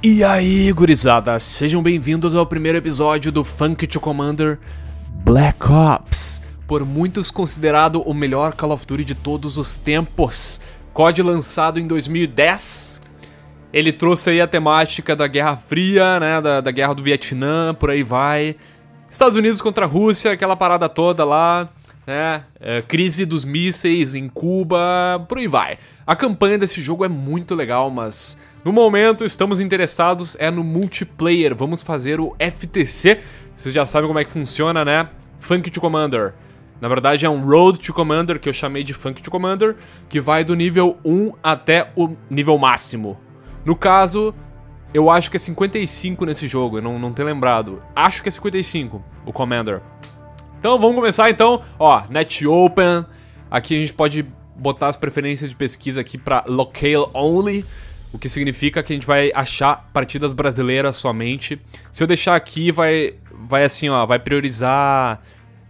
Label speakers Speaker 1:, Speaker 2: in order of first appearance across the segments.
Speaker 1: E aí, gurizada, sejam bem-vindos ao primeiro episódio do Funk to Commander Black Ops, por muitos considerado o melhor Call of Duty de todos os tempos. COD lançado em 2010. Ele trouxe aí a temática da Guerra Fria, né, da, da Guerra do Vietnã, por aí vai. Estados Unidos contra a Rússia, aquela parada toda lá, né? É, crise dos mísseis em Cuba, por aí vai. A campanha desse jogo é muito legal, mas no momento, estamos interessados é no multiplayer. Vamos fazer o FTC. Vocês já sabem como é que funciona, né? Funk to Commander. Na verdade, é um Road to Commander, que eu chamei de Funk to Commander, que vai do nível 1 até o nível máximo. No caso, eu acho que é 55 nesse jogo, eu não, não tenho lembrado. Acho que é 55, o Commander. Então, vamos começar então. Ó, Net Open. Aqui a gente pode botar as preferências de pesquisa aqui para Locale Only o que significa que a gente vai achar partidas brasileiras somente. Se eu deixar aqui, vai, vai assim, ó, vai priorizar.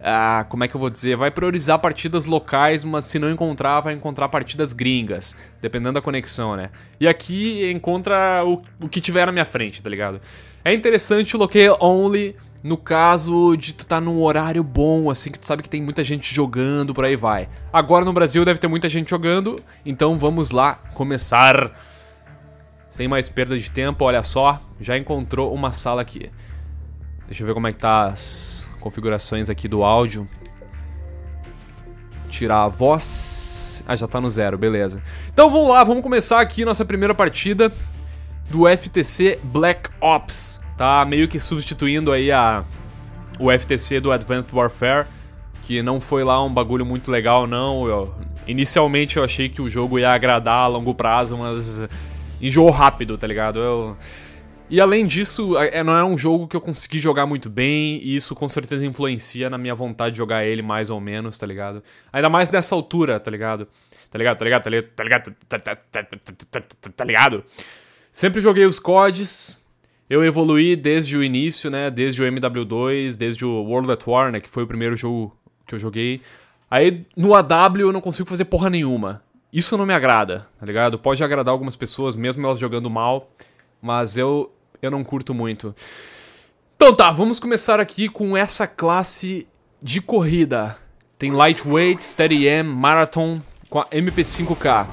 Speaker 1: Ah, como é que eu vou dizer? Vai priorizar partidas locais, mas se não encontrar, vai encontrar partidas gringas, dependendo da conexão, né? E aqui encontra o, o que tiver na minha frente, tá ligado? É interessante o locale Only no caso de tu tá num horário bom, assim, que tu sabe que tem muita gente jogando, por aí vai. Agora no Brasil deve ter muita gente jogando, então vamos lá começar. Sem mais perda de tempo, olha só, já encontrou uma sala aqui. Deixa eu ver como é que tá as configurações aqui do áudio. Tirar a voz. Ah, já tá no zero, beleza. Então vamos lá, vamos começar aqui nossa primeira partida do FTC Black Ops. Tá meio que substituindo aí a o FTC do Advanced Warfare, que não foi lá um bagulho muito legal não. Eu... inicialmente eu achei que o jogo ia agradar a longo prazo, mas enjoou rápido, tá ligado? Eu... E além disso, é, não é um jogo que eu consegui jogar muito bem, e isso com certeza influencia na minha vontade de jogar ele mais ou menos, tá ligado? Ainda mais nessa altura, tá ligado? Tá ligado, tá ligado, tá ligado, tá ligado, tá, tá, tá, tá ligado? Sempre joguei os CODs, eu evoluí desde o início, né? Desde o MW2, desde o World at War, né? Que foi o primeiro jogo que eu joguei. Aí no AW eu não consigo fazer porra nenhuma isso não me agrada, tá ligado? Pode agradar algumas pessoas, mesmo elas jogando mal, mas eu, eu não curto muito. Então tá, vamos começar aqui com essa classe de corrida. Tem Lightweight, Steady M, Marathon com a MP5K.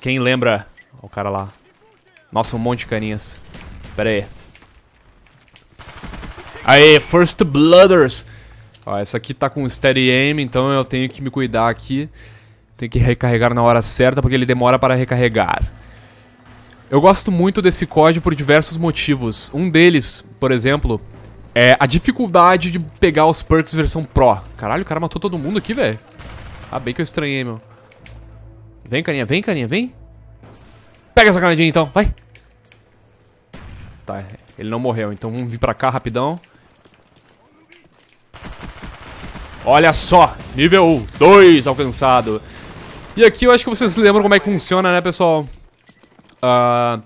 Speaker 1: Quem lembra? o cara lá. Nossa, um monte de carinhas. Pera aí. Aê, First Blooders. Ó, essa aqui tá com steady aim, então eu tenho que me cuidar aqui. Tem que recarregar na hora certa, porque ele demora para recarregar. Eu gosto muito desse código por diversos motivos. Um deles, por exemplo, é a dificuldade de pegar os perks versão Pro. Caralho, o cara matou todo mundo aqui, velho. Ah, bem que eu estranhei, meu. Vem, carinha, vem, carinha, vem. Pega essa canadinha, então, vai. Tá, ele não morreu, então vamos vir pra cá rapidão. Olha só, nível 2 alcançado. E aqui eu acho que vocês lembram como é que funciona, né, pessoal? Uh,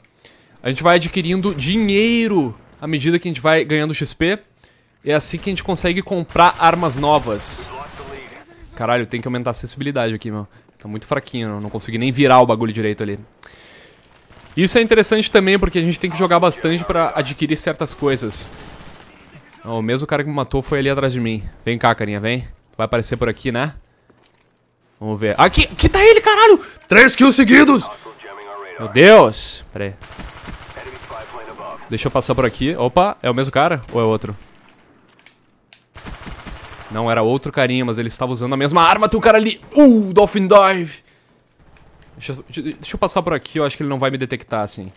Speaker 1: a gente vai adquirindo dinheiro à medida que a gente vai ganhando XP. E é assim que a gente consegue comprar armas novas. Caralho, tem que aumentar a acessibilidade aqui, meu. Tá muito fraquinho, não consegui nem virar o bagulho direito ali. Isso é interessante também porque a gente tem que jogar bastante pra adquirir certas coisas o mesmo cara que me matou foi ali atrás de mim. Vem cá, carinha, vem. Vai aparecer por aqui, né? Vamos ver. Aqui! Aqui tá ele, caralho! Três kills seguidos! Meu Deus! Pera aí. Deixa eu passar por aqui. Opa, é o mesmo cara? Ou é outro? Não, era outro carinha, mas ele estava usando a mesma arma. Tem um cara ali. Uh, Dolphin Dive. Deixa, deixa, eu passar por aqui. Eu acho que ele não vai me detectar, assim.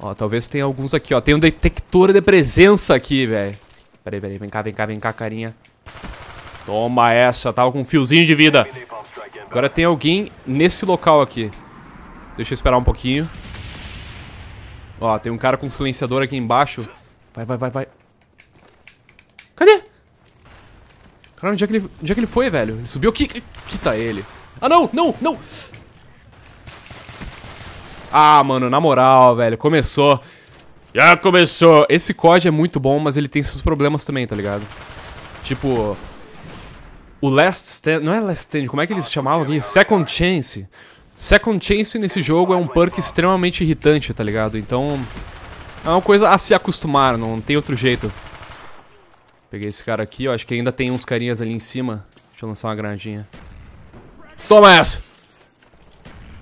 Speaker 1: Ó, talvez tenha alguns aqui, ó. Tem um detector de presença aqui, velho. Peraí, peraí. Vem cá, vem cá, vem cá, carinha. Toma essa. Tava com um fiozinho de vida. Agora tem alguém nesse local aqui. Deixa eu esperar um pouquinho. Ó, tem um cara com um silenciador aqui embaixo. Vai, vai, vai, vai. Cadê? Caramba, onde é que ele, onde é que ele foi, velho? Ele subiu aqui. que tá ele. Ah, não, não, não. Ah, mano, na moral, velho, começou. Já começou. Esse COD é muito bom, mas ele tem seus problemas também, tá ligado? Tipo... O Last Stand... Não é Last Stand, como é que eles chamavam aqui? Second Chance. Second Chance nesse jogo é um perk extremamente irritante, tá ligado? Então... É uma coisa a se acostumar, não tem outro jeito. Peguei esse cara aqui, ó. Acho que ainda tem uns carinhas ali em cima. Deixa eu lançar uma granadinha. Toma essa!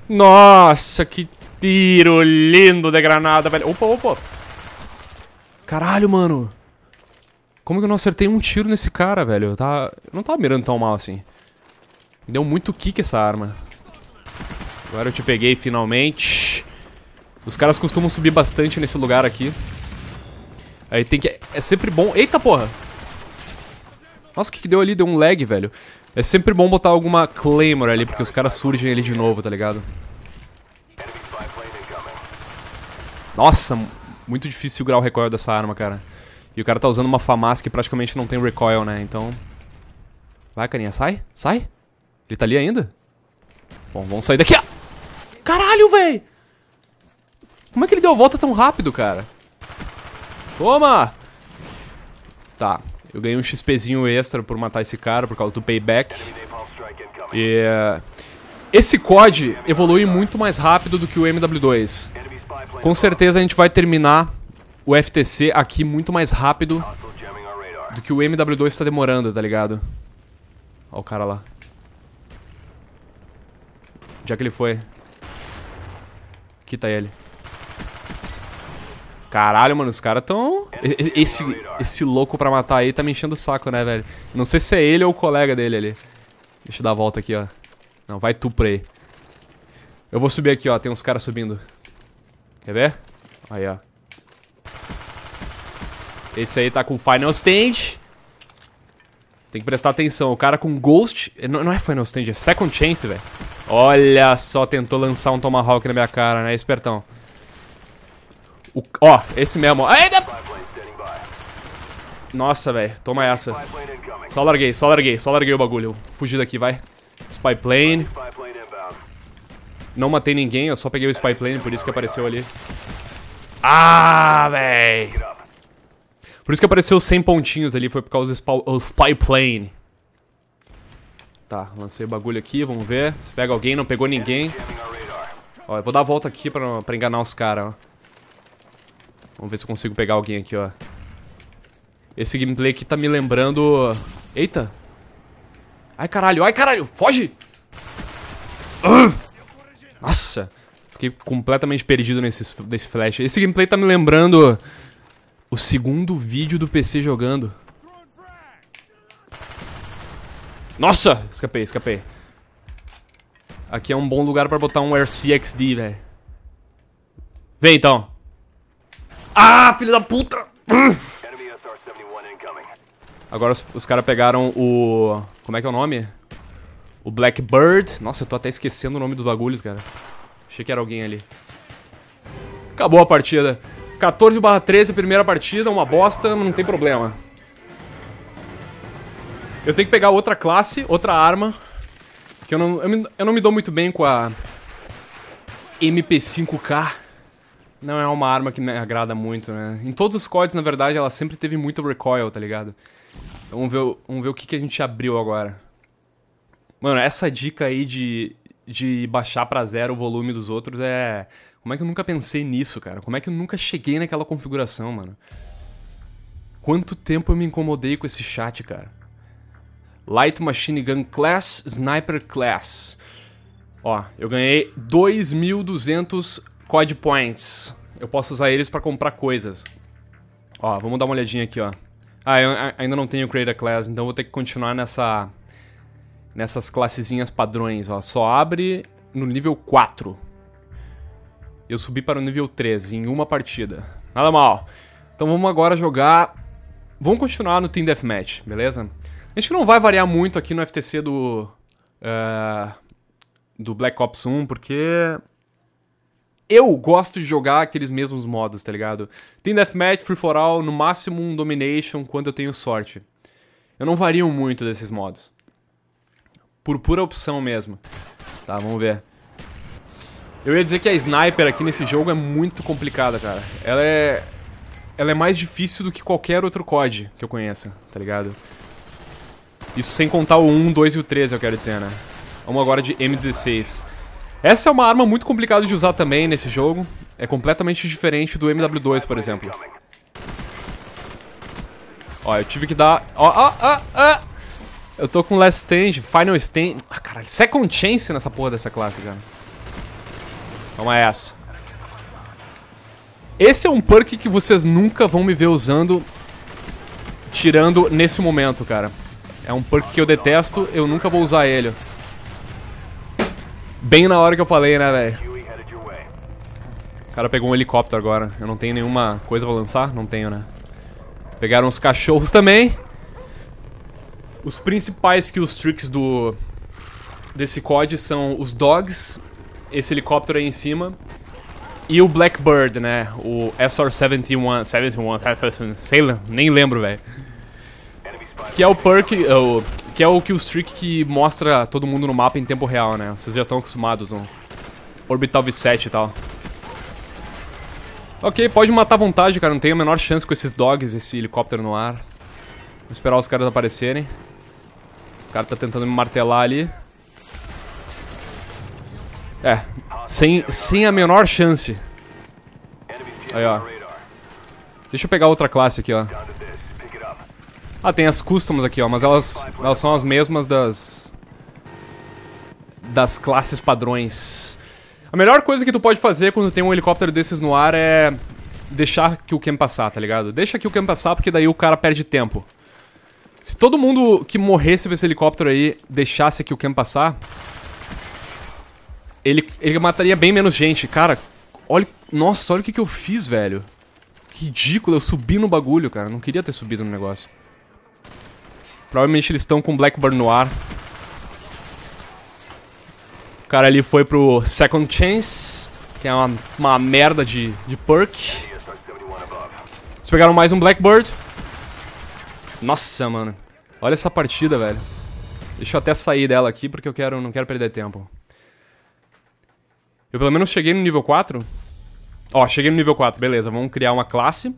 Speaker 1: Nossa, que Tiro lindo de granada, velho. Opa, opa. Caralho, mano. Como que eu não acertei um tiro nesse cara, velho? Eu, tava... eu não tava tá mirando tão mal assim. Deu muito kick essa arma. Agora eu te peguei finalmente. Os caras costumam subir bastante nesse lugar aqui. Aí tem que... É sempre bom... Eita, porra! Nossa, o que, que deu ali? Deu um lag, velho. É sempre bom botar alguma Claymore ali, porque os caras surgem ali de novo, tá ligado? Nossa, muito difícil segurar o recoil dessa arma, cara. E o cara tá usando uma FAMAS que praticamente não tem recoil, né? Então... Vai, carinha, sai, sai. Ele tá ali ainda? Bom, vamos sair daqui. Caralho, velho! Como é que ele deu a volta tão rápido, cara? Toma! Tá, eu ganhei um XPzinho extra por matar esse cara por causa do payback. E... Eh, esse COD evolui muito mais rápido do que o MW2. Com certeza a gente vai terminar o FTC aqui muito mais rápido do que o MW2 está demorando, tá ligado? Olha o cara lá. Onde é que ele foi? Aqui tá ele. Caralho, mano, os caras tão... Esse, esse louco pra matar aí tá me enchendo o saco, né, velho? Não sei se é ele ou o colega dele ali. Deixa eu dar a volta aqui, ó. Não, vai tu pra aí. Eu vou subir aqui, ó. Tem uns caras subindo. Quer ver? Aí, ó. Esse aí tá com Final Stage. Tem que prestar atenção. O cara com Ghost... Eh, não, não é Final Stage, é Second Chance, velho. Olha só, tentou lançar um Tomahawk na minha cara, né? Espertão. O... Ó, esse mesmo. Eita! Nossa, velho. Toma essa. Só larguei, só larguei. Só larguei o bagulho. Fugi daqui, vai. Spy Plane. Não matei ninguém, eu só peguei o spy plane, por isso que apareceu ali. Ah, véi! Por isso que apareceu 100 pontinhos ali, foi por causa do spy plane. Tá, lancei o bagulho aqui, vamos ver. Se pega alguém, não pegou ninguém. Ó, eu vou dar a volta aqui pra, pra enganar os caras, ó. Vamos ver se eu consigo pegar alguém aqui, ó. Esse gameplay aqui tá me lembrando... Eita! Ai, caralho! Ai, caralho! Foge! Ugh! Ah! Nossa! Fiquei completamente perdido nesse, nesse flash. Esse gameplay tá me lembrando o segundo vídeo do PC jogando. Nossa! Escapei, escapei. Aqui é um bom lugar pra botar um RCXD, velho. Vem, então. Ah, filho da puta! Agora os, os caras pegaram o... Como é que é o nome? O Blackbird. Nossa, eu tô até esquecendo o nome dos bagulhos, cara. Achei que era alguém ali. Acabou a partida. 14 barra 13, primeira partida, uma bosta, não tem problema. Eu tenho que pegar outra classe, outra arma. Que eu não, eu, me, eu não me dou muito bem com a MP5K. Não é uma arma que me agrada muito, né? Em todos os códigos, na verdade, ela sempre teve muito recoil, tá ligado? Então, vamos ver, vamos ver o que, que a gente abriu agora. Mano, essa dica aí de, de baixar para zero o volume dos outros é. Como é que eu nunca pensei nisso, cara? Como é que eu nunca cheguei naquela configuração, mano? Quanto tempo eu me incomodei com esse chat, cara? Light Machine Gun Class, Sniper Class. Ó, eu ganhei 2.200 COD Points. Eu posso usar eles para comprar coisas. Ó, vamos dar uma olhadinha aqui, ó. Ah, eu ainda não tenho Creator Class, então vou ter que continuar nessa nessas classezinhas padrões, ela só abre no nível 4. Eu subi para o nível 13 em uma partida. Nada mal. Então vamos agora jogar... Vamos continuar no Team Deathmatch, beleza? A gente não vai variar muito aqui no FTC do... Uh, do Black Ops 1, porque... Eu gosto de jogar aqueles mesmos modos, tá ligado? Team Deathmatch, Free For All, no máximo um Domination, quando eu tenho sorte. Eu não vario muito desses modos. Por pura opção mesmo. Tá, vamos ver. Eu ia dizer que a sniper aqui nesse jogo é muito complicada, cara. Ela é... Ela é mais difícil do que qualquer outro COD que eu conheça, tá ligado? Isso sem contar o 1, 2 e o 3, eu quero dizer, né? Vamos agora de M16. Essa é uma arma muito complicada de usar também nesse jogo. É completamente diferente do MW2, por exemplo. Ó, eu tive que dar... Ó, ó, ó, ó! Eu tô com Last Stand, Final Stand... Ah, caralho, Second Chance nessa porra dessa classe, cara. Toma essa. Esse é um perk que vocês nunca vão me ver usando, tirando nesse momento, cara. É um perk que eu detesto, eu nunca vou usar ele. Bem na hora que eu falei, né, velho? O cara pegou um helicóptero agora. Eu não tenho nenhuma coisa pra lançar? Não tenho, né? Pegaram os cachorros também. Os principais que os tricks do desse COD são os Dogs, esse helicóptero aí em cima, e o Blackbird, né? O SR-71, 71, sei lá, nem lembro, velho. Que é o perk, uh, que é o killstreak que mostra todo mundo no mapa em tempo real, né? Vocês já estão acostumados no Orbital V7 e tal. Ok, pode matar à vontade, cara. Não tem a menor chance com esses dogs, esse helicóptero no ar. Vou esperar os caras aparecerem. O cara tá tentando me martelar ali. É, sem, sem a menor chance. Aí, ó. Deixa eu pegar outra classe aqui, ó. Ah, tem as customs aqui, ó, mas elas, elas são as mesmas das... Das classes padrões. A melhor coisa que tu pode fazer quando tem um helicóptero desses no ar é... Deixar que o Ken passar, tá ligado? Deixa que o Ken passar, porque daí o cara perde tempo. Se todo mundo que morresse desse helicóptero aí deixasse aqui o Ken passar, ele, ele mataria bem menos gente. Cara, olha... Nossa, olha o que, que eu fiz, velho. Que ridículo, eu subi no bagulho, cara. Não queria ter subido no negócio. Provavelmente eles estão com Blackburn no ar. O cara ali foi pro Second Chance, que é uma, uma merda de, de perk. Eles pegaram mais um Blackbird. Nossa, mano. Olha essa partida, velho. Deixa eu até sair dela aqui, porque eu quero, não quero perder tempo. Eu pelo menos cheguei no nível 4. Ó, cheguei no nível 4, beleza. Vamos criar uma classe.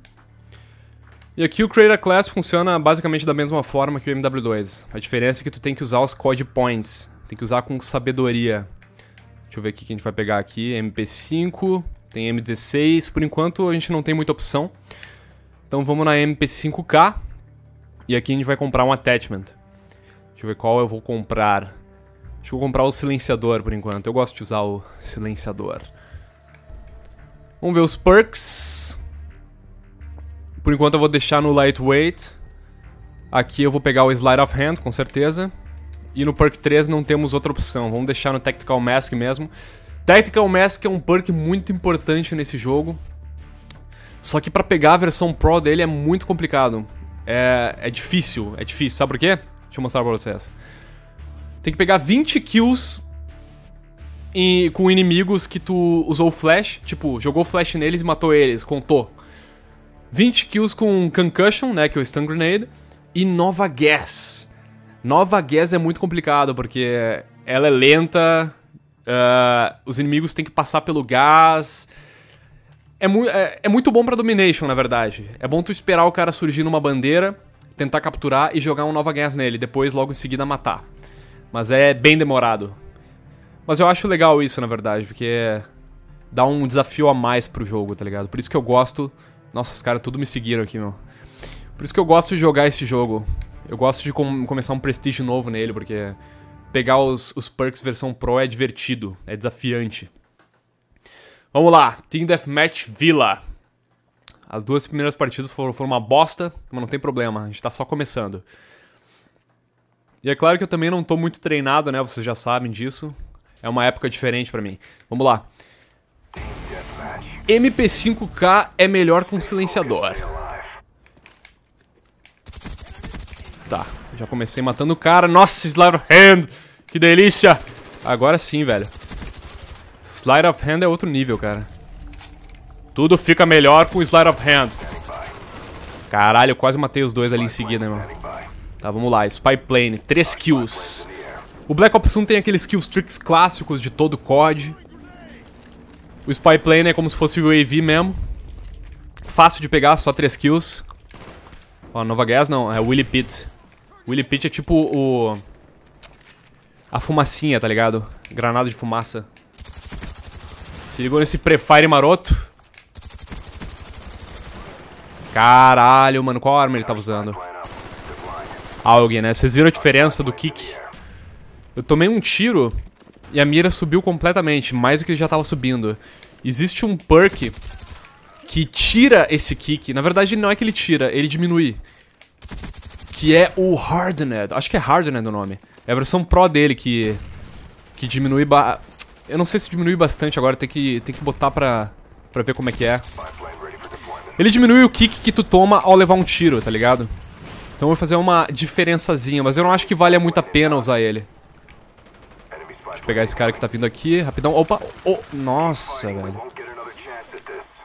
Speaker 1: E aqui o Creator Class funciona basicamente da mesma forma que o MW2. A diferença é que tu tem que usar os Code Points. Tem que usar com sabedoria. Deixa eu ver aqui o que a gente vai pegar aqui. MP5, tem M16. Por enquanto a gente não tem muita opção. Então vamos na MP5K. E aqui a gente vai comprar um attachment. Deixa eu ver qual eu vou comprar. Deixa eu comprar o silenciador por enquanto. Eu gosto de usar o silenciador. Vamos ver os perks. Por enquanto eu vou deixar no lightweight. Aqui eu vou pegar o slide of hand, com certeza. E no perk 3 não temos outra opção. Vamos deixar no tactical mask mesmo. Tactical Mask é um perk muito importante nesse jogo. Só que para pegar a versão Pro dele é muito complicado. É, é difícil, é difícil. Sabe por quê? Deixa eu mostrar pra vocês. Tem que pegar 20 kills em, com inimigos que tu usou flash, tipo, jogou flash neles e matou eles, contou. 20 kills com concussion, né, que é o stun grenade, e nova gas. Nova gas é muito complicado porque ela é lenta, uh, os inimigos têm que passar pelo gás, é, mu é, é muito bom para Domination, na verdade. É bom tu esperar o cara surgir numa bandeira, tentar capturar e jogar um Nova Gas nele, depois logo em seguida matar. Mas é bem demorado. Mas eu acho legal isso, na verdade, porque dá um desafio a mais pro jogo, tá ligado? Por isso que eu gosto. Nossa, os caras tudo me seguiram aqui, meu. Por isso que eu gosto de jogar esse jogo. Eu gosto de com começar um prestígio novo nele, porque pegar os, os perks versão pro é divertido, é desafiante. Vamos lá, Team Deathmatch Villa. As duas primeiras partidas foram, foram uma bosta, mas não tem problema, a gente tá só começando. E é claro que eu também não tô muito treinado, né? Vocês já sabem disso. É uma época diferente pra mim. Vamos lá. MP5K é melhor com silenciador. Tá, já comecei matando o cara. Nossa, Slaver Hand! Que delícia! Agora sim, velho. Slide of Hand é outro nível, cara. Tudo fica melhor com Slide of Hand. Caralho, eu quase matei os dois ali em seguida, irmão. Tá, vamos lá. Spy Plane, 3 kills. O Black Ops 1 tem aqueles kills tricks clássicos de todo o COD. O Spy Plane é como se fosse o AV mesmo. Fácil de pegar, só 3 kills. Ó, Nova Gas não, é Willy Pitt. Willy Pitt é tipo o... A fumacinha, tá ligado? Granada de fumaça. Se ligou nesse prefire maroto? Caralho, mano, qual arma ele tava usando? alguém né? Vocês viram a diferença do kick? Eu tomei um tiro e a mira subiu completamente, mais do que já tava subindo. Existe um perk que tira esse kick. Na verdade, não é que ele tira, ele diminui. Que é o Hardened. Acho que é Hardened o nome. É a versão Pro dele que, que diminui ba eu não sei se diminui bastante agora, tem que, tem que botar pra, pra ver como é que é. Ele diminui o kick que tu toma ao levar um tiro, tá ligado? Então eu vou fazer uma diferençazinha, mas eu não acho que valha muito a pena usar ele. Deixa eu pegar esse cara que tá vindo aqui, rapidão. Opa! Oh, nossa, velho.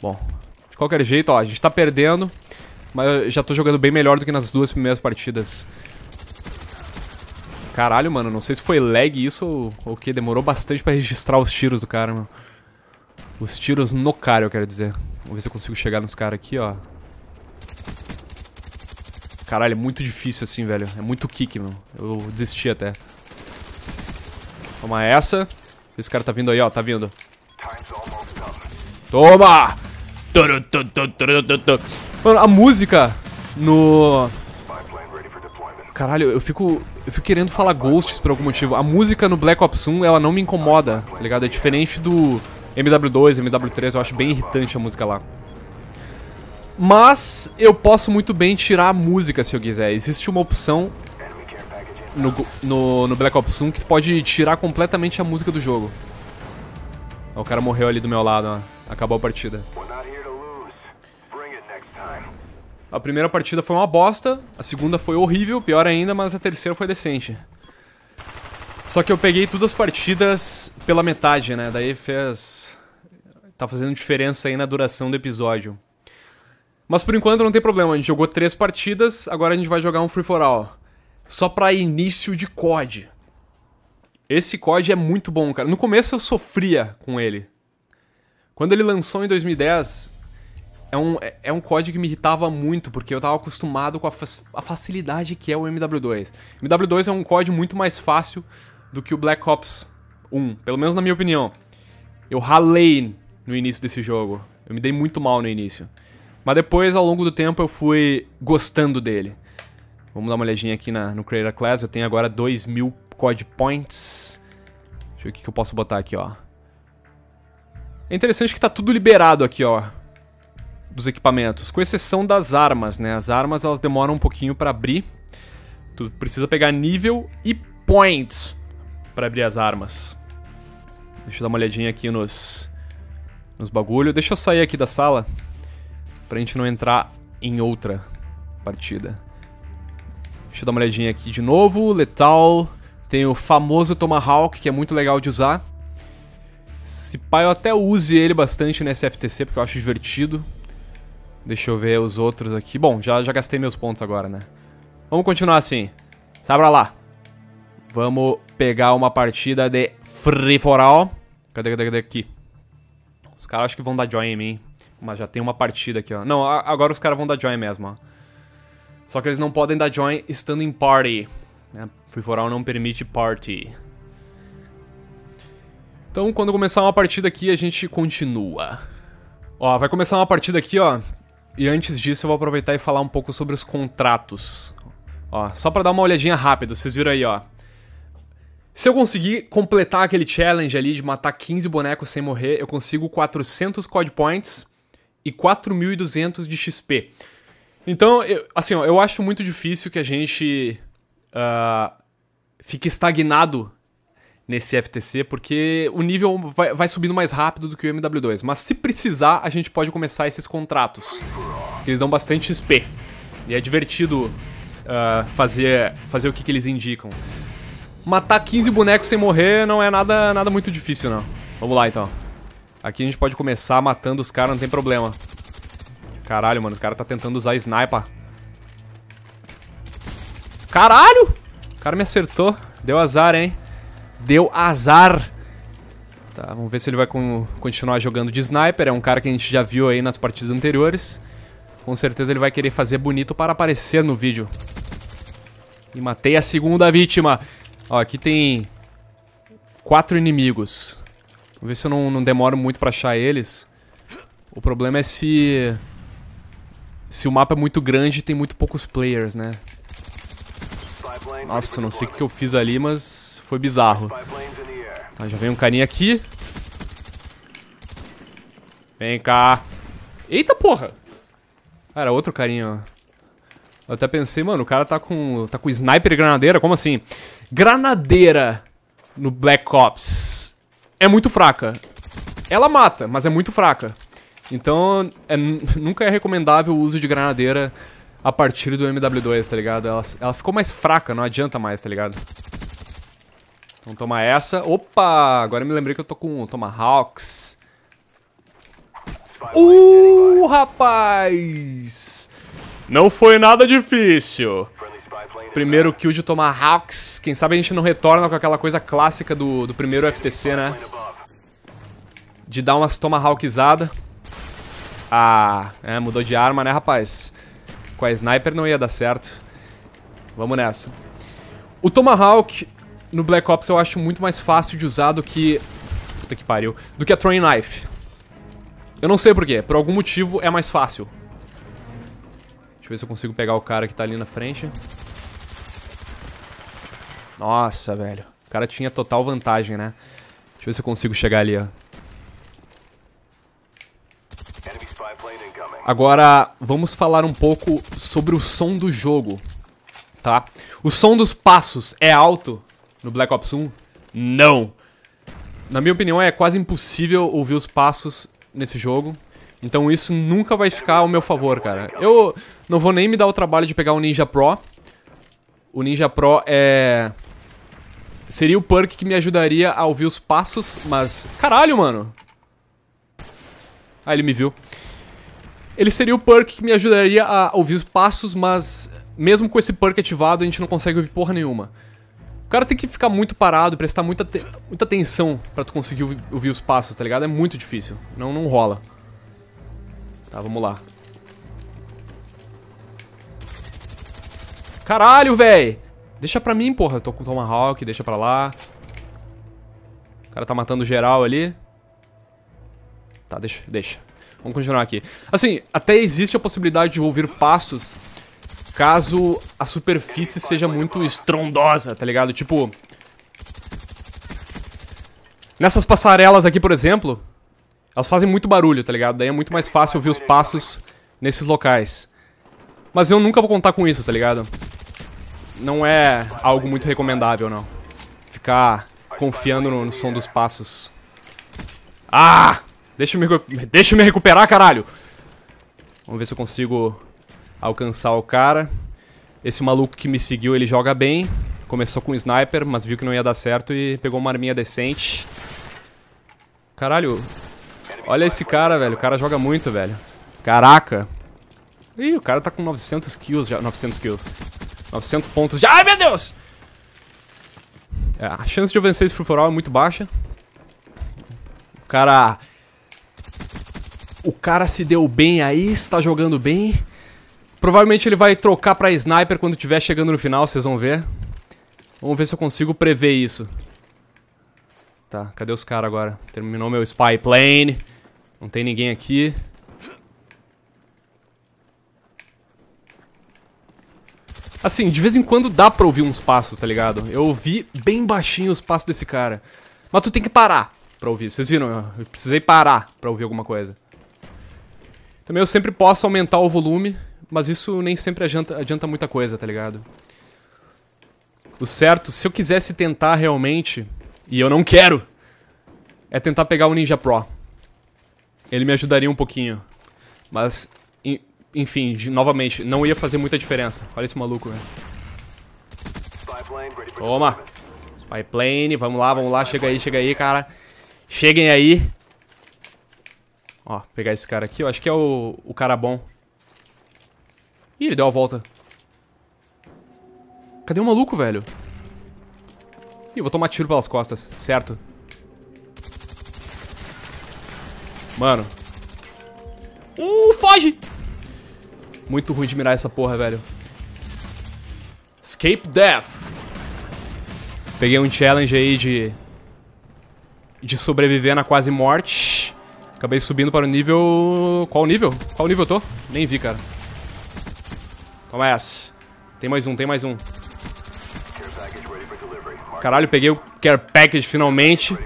Speaker 1: Bom, de qualquer jeito, ó, a gente tá perdendo, mas eu já tô jogando bem melhor do que nas duas primeiras partidas. Caralho, mano, não sei se foi lag isso ou, o que. Demorou bastante pra registrar os tiros do cara, mano. Os tiros no cara, eu quero dizer. Vamos ver se eu consigo chegar nos caras aqui, ó. Caralho, é muito difícil assim, velho. É muito kick, mano. Eu desisti até. Toma essa. Esse cara tá vindo aí, ó. Tá vindo. Toma! Mano, a música no... Caralho, eu fico eu fico querendo falar Ghosts por algum motivo. A música no Black Ops 1, ela não me incomoda, tá ligado? É diferente do MW2, MW3, eu acho bem irritante a música lá. Mas eu posso muito bem tirar a música se eu quiser. Existe uma opção no, no, no Black Ops 1 que pode tirar completamente a música do jogo. O cara morreu ali do meu lado, ó. Acabou a partida. A primeira partida foi uma bosta, a segunda foi horrível, pior ainda, mas a terceira foi decente. Só que eu peguei todas as partidas pela metade, né? Daí fez. Tá fazendo diferença aí na duração do episódio. Mas por enquanto não tem problema, a gente jogou três partidas, agora a gente vai jogar um free for all. Só pra início de COD. Esse COD é muito bom, cara. No começo eu sofria com ele. Quando ele lançou em 2010, é um, é um código que me irritava muito, porque eu estava acostumado com a, a, facilidade que é o MW2. MW2 é um código muito mais fácil do que o Black Ops 1, pelo menos na minha opinião. Eu ralei no início desse jogo, eu me dei muito mal no início. Mas depois, ao longo do tempo, eu fui gostando dele. Vamos dar uma olhadinha aqui na, no Creator Class, eu tenho agora 2 mil code points. Deixa eu ver o que eu posso botar aqui, ó. É interessante que tá tudo liberado aqui, ó dos equipamentos, com exceção das armas, né? As armas elas demoram um pouquinho para abrir. Tu precisa pegar nível e points para abrir as armas. Deixa eu dar uma olhadinha aqui nos nos bagulho. Deixa eu sair aqui da sala pra gente não entrar em outra partida. Deixa eu dar uma olhadinha aqui de novo, letal. Tem o famoso Tomahawk, que é muito legal de usar. Se pá, eu até use ele bastante nesse FTC, porque eu acho divertido. Deixa eu ver os outros aqui. Bom, já, já gastei meus pontos agora, né? Vamos continuar assim. pra lá. Vamos pegar uma partida de Free For All. Cadê, cadê, cadê? Aqui. Os caras acho que vão dar join em mim. Mas já tem uma partida aqui, ó. Não, agora os caras vão dar join mesmo, ó. Só que eles não podem dar join estando em party. Né? Free For All não permite party. Então, quando começar uma partida aqui, a gente continua. Ó, vai começar uma partida aqui, ó. E antes disso eu vou aproveitar e falar um pouco sobre os contratos. Ó, só para dar uma olhadinha rápida, vocês viram aí, ó. Se eu conseguir completar aquele challenge ali de matar 15 bonecos sem morrer, eu consigo 400 code Points e 4.200 de XP. Então, eu, assim, ó, eu acho muito difícil que a gente uh, fique estagnado nesse FTC, porque o nível vai, vai, subindo mais rápido do que o MW2. Mas se precisar, a gente pode começar esses contratos. Eles dão bastante XP. E é divertido uh, fazer, fazer o que, que eles indicam. Matar 15 bonecos sem morrer não é nada, nada muito difícil, não. Vamos lá, então. Aqui a gente pode começar matando os caras, não tem problema. Caralho, mano, o cara tá tentando usar sniper. Caralho! O cara me acertou. Deu azar, hein? Deu azar. Tá, vamos ver se ele vai continuar jogando de sniper. É um cara que a gente já viu aí nas partidas anteriores. Com certeza ele vai querer fazer bonito para aparecer no vídeo. E matei a segunda vítima. Ó, aqui tem quatro inimigos. vamos ver se eu não, não demoro muito pra achar eles. O problema é se... Se o mapa é muito grande e tem muito poucos players, né? Nossa, não sei o que eu fiz ali, mas foi bizarro. Tá, já vem um carinha aqui. Vem cá. Eita porra! Cara, outro carinha, ó. Eu até pensei, mano, o cara tá com. tá com sniper e granadeira? Como assim? Granadeira no Black Ops é muito fraca. Ela mata, mas é muito fraca. Então, é, nunca é recomendável o uso de granadeira a partir do MW2, tá ligado? Ela, ela ficou mais fraca, não adianta mais, tá ligado? Então toma essa. Opa! Agora me lembrei que eu tô com Tomahawks. Uh, rapaz! Não foi nada difícil. Primeiro kill de Tomahawks. Quem sabe a gente não retorna com aquela coisa clássica do, do primeiro FTC, né? De dar umas Tomahawkizadas. Ah, é, mudou de arma, né, rapaz? Com a sniper não ia dar certo. Vamos nessa. O Tomahawk no Black Ops eu acho muito mais fácil de usar do que... Puta que pariu. Do que a Throwing Knife. Eu não sei porquê. Por algum motivo é mais fácil. Deixa eu ver se eu consigo pegar o cara que tá ali na frente. Nossa, velho. O cara tinha total vantagem, né? Deixa eu ver se eu consigo chegar ali, ó. Agora vamos falar um pouco sobre o som do jogo, tá? O som dos passos é alto no Black Ops 1? Não. Na minha opinião é quase impossível ouvir os passos nesse jogo. Então isso nunca vai ficar ao meu favor, cara. Eu não vou nem me dar o trabalho de pegar o um Ninja Pro. O Ninja Pro é seria o perk que me ajudaria a ouvir os passos, mas caralho, mano. Ah, ele me viu. Ele seria o perk que me ajudaria a ouvir os passos, mas mesmo com esse perk ativado a gente não consegue ouvir porra nenhuma. O cara tem que ficar muito parado, prestar muita, muita atenção pra tu conseguir ouvir, os passos, tá ligado? É muito difícil. Não, não rola. Tá, vamos lá. Caralho, véi! Deixa pra mim, porra. Eu tô com o Tomahawk, deixa pra lá. O cara tá matando geral ali. Tá, deixa, deixa. Vamos continuar aqui. Assim, até existe a possibilidade de ouvir passos caso a superfície seja muito estrondosa, tá ligado? Tipo... Nessas passarelas aqui, por exemplo, elas fazem muito barulho, tá ligado? Daí é muito mais fácil ouvir os passos nesses locais. Mas eu nunca vou contar com isso, tá ligado? Não é algo muito recomendável, não. Ficar confiando no, no som dos passos. Ah! Deixa eu me, deixa eu me recuperar, caralho! Vamos ver se eu consigo alcançar o cara. Esse maluco que me seguiu, ele joga bem. Começou com sniper, mas viu que não ia dar certo e pegou uma arminha decente. Caralho. Olha esse cara, velho. O cara joga muito, velho. Caraca. Ih, o cara tá com 900 kills já. 900 kills. 900 pontos já. Ai, meu Deus! É, a chance de eu vencer esse free é muito baixa. O cara o cara se deu bem aí, está jogando bem. Provavelmente ele vai trocar pra sniper quando estiver chegando no final, vocês vão ver. Vamos ver se eu consigo prever isso. Tá, cadê os caras agora? Terminou meu spy plane. Não tem ninguém aqui. Assim, de vez em quando dá pra ouvir uns passos, tá ligado? Eu ouvi bem baixinho os passos desse cara. Mas tu tem que parar pra ouvir. Vocês viram? Eu precisei parar pra ouvir alguma coisa. Também eu sempre posso aumentar o volume, mas isso nem sempre adianta, adianta muita coisa, tá ligado? O certo, se eu quisesse tentar realmente, e eu não quero, é tentar pegar o Ninja Pro. Ele me ajudaria um pouquinho. Mas, enfim, novamente, não ia fazer muita diferença. Olha esse maluco, velho. Toma. Spyplane, vamos lá, vamos lá, chega aí, chega aí, cara. Cheguem aí. Ó, pegar esse cara aqui. Eu acho que é o, o cara bom. Ih, ele deu a volta. Cadê o maluco, velho? Ih, eu vou tomar tiro pelas costas, certo? Mano. Uh, foge! Muito ruim de mirar essa porra, velho. Escape Death. Peguei um challenge aí de... De sobreviver na quase morte. Acabei subindo para o nível... Qual nível? Qual nível eu tô? Nem vi, cara. Toma essa. Tem mais um, tem mais um. Caralho, peguei o Care Package finalmente.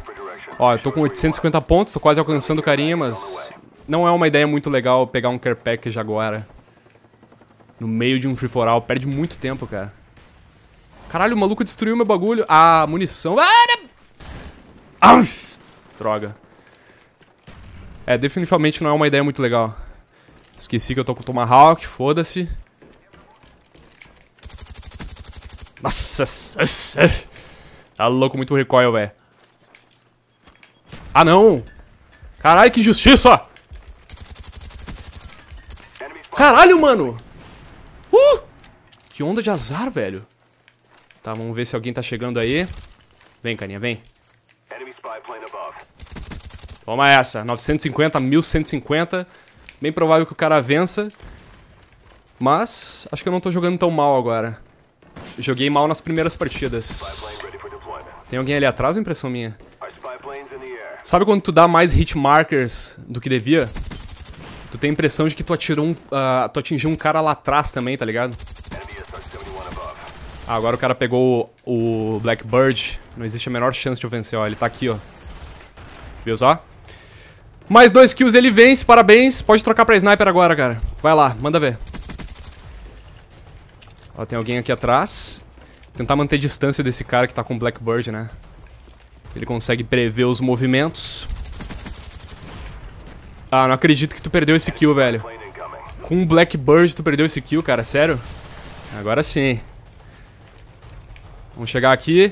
Speaker 1: Ó, eu tô com 850 pontos, tô quase alcançando o carinha, mas... Não é uma ideia muito legal pegar um Care Package agora. No meio de um Free For All, perde muito tempo, cara. Caralho, o maluco destruiu meu bagulho. Ah, munição. Ah, né? droga. É, definitivamente não é uma ideia muito legal. Esqueci que eu tô com o Tomahawk, foda-se. Nossa, tá louco muito recoil, velho. Ah, não! Caralho, que justiça! Caralho, mano! Uh! Que onda de azar, velho. Tá, vamos ver se alguém tá chegando aí. Vem, caninha, vem. Enemy spy plane above. Toma essa. 950, 1150. Bem provável que o cara vença. Mas acho que eu não tô jogando tão mal agora. Joguei mal nas primeiras partidas. Tem alguém ali atrás ou é impressão minha? Sabe quando tu dá mais hit markers do que devia? Tu tem a impressão de que tu, atirou um, uh, tu atingiu um cara lá atrás também, tá ligado? Ah, agora o cara pegou o, Blackbird. Não existe a menor chance de eu vencer, ó. Ele tá aqui, ó. Viu só? Mais dois kills, ele vence, parabéns. Pode trocar pra sniper agora, cara. Vai lá, manda ver. Ó, tem alguém aqui atrás. Tentar manter distância desse cara que tá com Blackbird, né? Ele consegue prever os movimentos. Ah, não acredito que tu perdeu esse kill, velho. Com Blackbird tu perdeu esse kill, cara, sério? Agora sim. Vamos chegar aqui.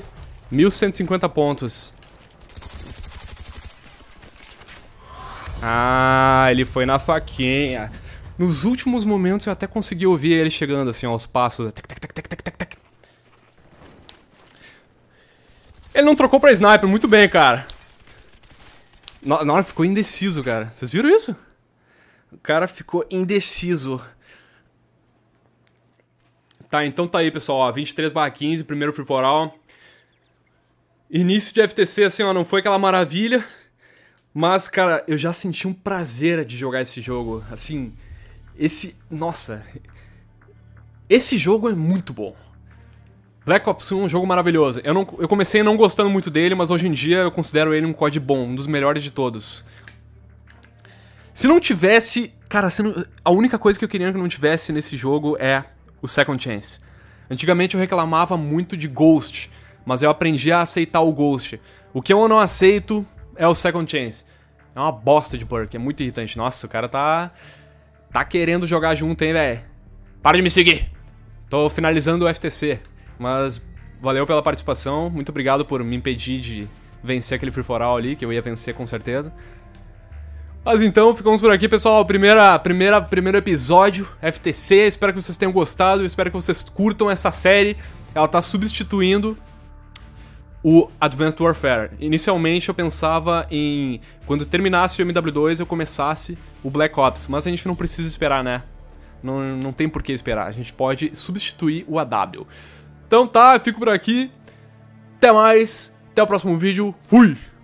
Speaker 1: 1150 pontos. Ah, ele foi na faquinha. Nos últimos momentos eu até consegui ouvir ele chegando assim, aos passos. Ele não trocou pra sniper, muito bem, cara. Na hora ficou indeciso, cara. Vocês viram isso? O cara ficou indeciso. Tá, então tá aí, pessoal. Ó, 23 barra 15, primeiro free for all. Início de FTC, assim, ó, não foi aquela maravilha. Mas, cara, eu já senti um prazer de jogar esse jogo. Assim, esse. Nossa. Esse jogo é muito bom. Black Ops 1 é um jogo maravilhoso. Eu, não, eu comecei não gostando muito dele, mas hoje em dia eu considero ele um COD bom, um dos melhores de todos. Se não tivesse. Cara, não, a única coisa que eu queria que não tivesse nesse jogo é o Second Chance. Antigamente eu reclamava muito de Ghost, mas eu aprendi a aceitar o Ghost. O que eu não aceito é o Second Chance. É uma bosta de perk, é muito irritante. Nossa, o cara tá. Tá querendo jogar junto, hein, velho. Para de me seguir! Tô finalizando o FTC, mas valeu pela participação. Muito obrigado por me impedir de vencer aquele free for all ali, que eu ia vencer com certeza. Mas então, ficamos por aqui, pessoal. Primeira, primeira, primeiro episódio, FTC. Espero que vocês tenham gostado, espero que vocês curtam essa série. Ela tá substituindo o Advanced Warfare. Inicialmente eu pensava em quando terminasse o MW2 eu começasse o Black Ops, mas a gente não precisa esperar, né? Não, não tem por que esperar, a gente pode substituir o AW. Então tá, eu fico por aqui. Até mais, até o próximo vídeo. Fui!